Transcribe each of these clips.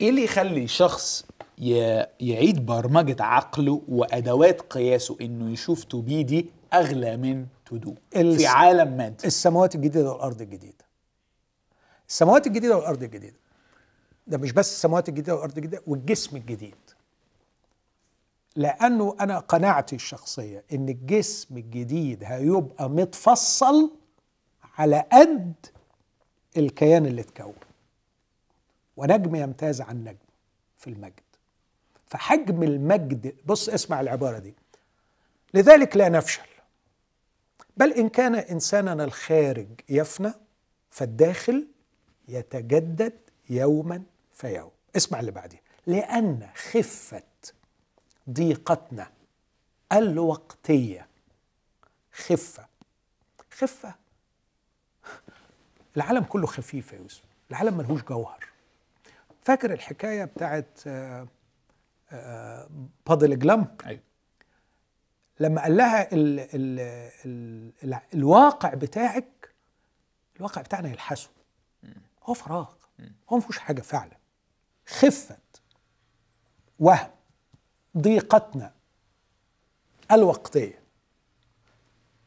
ايه اللي يخلي شخص يعيد برمجه عقله وادوات قياسه انه يشوف تو بي دي اغلى من تو دو في عالم مادي السماوات الجديده والارض الجديده السماوات الجديده والارض الجديده ده مش بس السماوات الجديده والارض الجديده والجسم الجديد لانه انا قناعتي الشخصيه ان الجسم الجديد هيبقى متفصل على قد الكيان اللي اتكون ونجم يمتاز عن نجم في المجد فحجم المجد بص اسمع العبارة دي لذلك لا نفشل بل إن كان إنساننا الخارج يفنى فالداخل يتجدد يوما فيوم اسمع اللي بعديه لأن خفة ضيقتنا الوقتية خفة خفة العالم كله خفيف يا يوسف العالم ملهوش جوهر فاكر الحكايه بتاعت آه، آه، بادل جلام ايوه لما قال لها الـ الـ الـ الواقع بتاعك الواقع بتاعنا يلحسه هو فراغ هو ما فيهوش حاجه فعلا خفت وهم ضيقتنا الوقتيه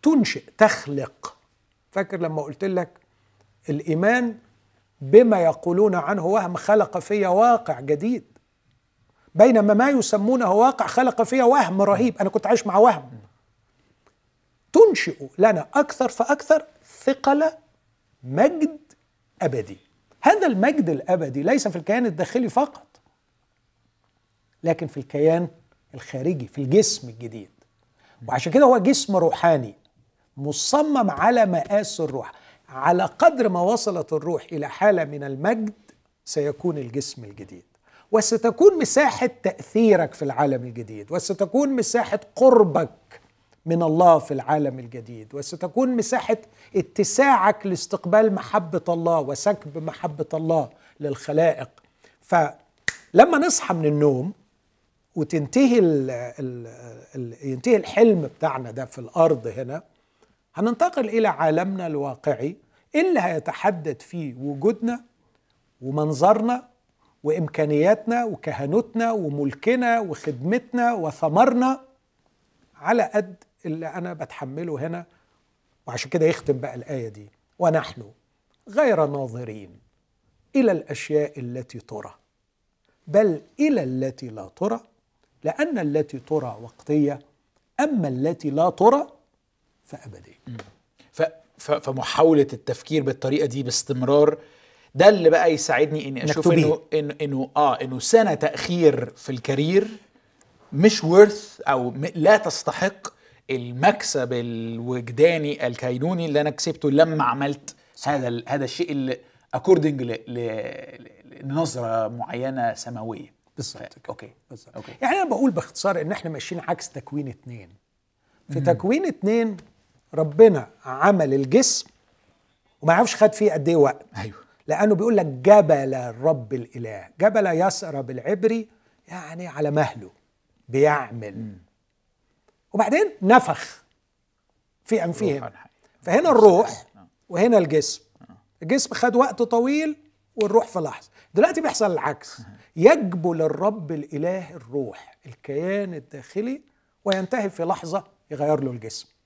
تنشئ تخلق فاكر لما قلت لك الايمان بما يقولون عنه وهم خلق في واقع جديد بينما ما يسمونه واقع خلق فيه وهم رهيب أنا كنت عايش مع وهم تنشئ لنا أكثر فأكثر ثقل مجد أبدي هذا المجد الأبدي ليس في الكيان الداخلي فقط لكن في الكيان الخارجي في الجسم الجديد وعشان كده هو جسم روحاني مصمم على مقاس الروح على قدر ما وصلت الروح الى حاله من المجد سيكون الجسم الجديد وستكون مساحه تاثيرك في العالم الجديد وستكون مساحه قربك من الله في العالم الجديد وستكون مساحه اتساعك لاستقبال محبه الله وسكب محبه الله للخلائق فلما نصحى من النوم وتنتهي الـ الـ الـ ينتهي الحلم بتاعنا ده في الارض هنا هننتقل إلى عالمنا الواقعي اللي هيتحدد فيه وجودنا ومنظرنا وإمكانياتنا وكهنوتنا وملكنا وخدمتنا وثمرنا على قد اللي أنا بتحمله هنا وعشان كده يختم بقى الآية دي ونحن غير ناظرين إلى الأشياء التي ترى بل إلى التي لا ترى لأن التي ترى وقتية أما التي لا ترى فأبدي فمحاولة التفكير بالطريقة دي باستمرار ده اللي بقى يساعدني اني اشوف انه انه إن اه انه سنه تاخير في الكارير مش ورث او لا تستحق المكسب الوجداني الكينوني اللي انا كسبته لما عملت هذا هذا الشيء اللي اكوردنج لنظره معينه سماويه بالظبط ف... اوكي بالظبط يعني انا بقول باختصار ان احنا ماشيين عكس تكوين اثنين في م- تكوين اثنين ربنا عمل الجسم وما يعرفش خد فيه قد ايه وقت ايوه لانه بيقول لك جبل الرب الاله جبل يسرى بالعبري يعني على مهله بيعمل م. وبعدين نفخ في انفهم فهنا الروح آه. وهنا الجسم آه. الجسم خد وقت طويل والروح في لحظه دلوقتي بيحصل العكس يجبل الرب الاله الروح الكيان الداخلي وينتهي في لحظه يغير له الجسم